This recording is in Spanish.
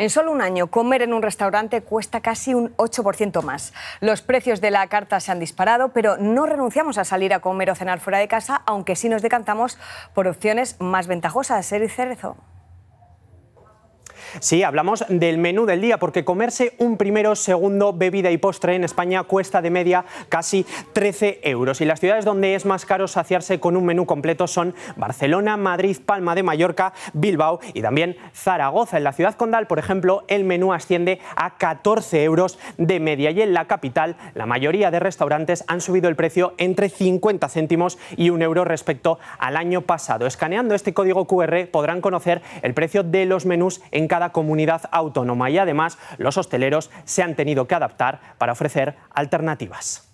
En solo un año, comer en un restaurante cuesta casi un 8% más. Los precios de la carta se han disparado, pero no renunciamos a salir a comer o cenar fuera de casa, aunque sí nos decantamos por opciones más ventajosas. el Cerezo. Sí, hablamos del menú del día, porque comerse un primero, segundo, bebida y postre en España cuesta de media casi 13 euros. Y las ciudades donde es más caro saciarse con un menú completo son Barcelona, Madrid, Palma de Mallorca, Bilbao y también Zaragoza. En la ciudad condal, por ejemplo, el menú asciende a 14 euros de media. Y en la capital, la mayoría de restaurantes han subido el precio entre 50 céntimos y un euro respecto al año pasado. Escaneando este código QR podrán conocer el precio de los menús en cada comunidad autónoma y además los hosteleros se han tenido que adaptar para ofrecer alternativas.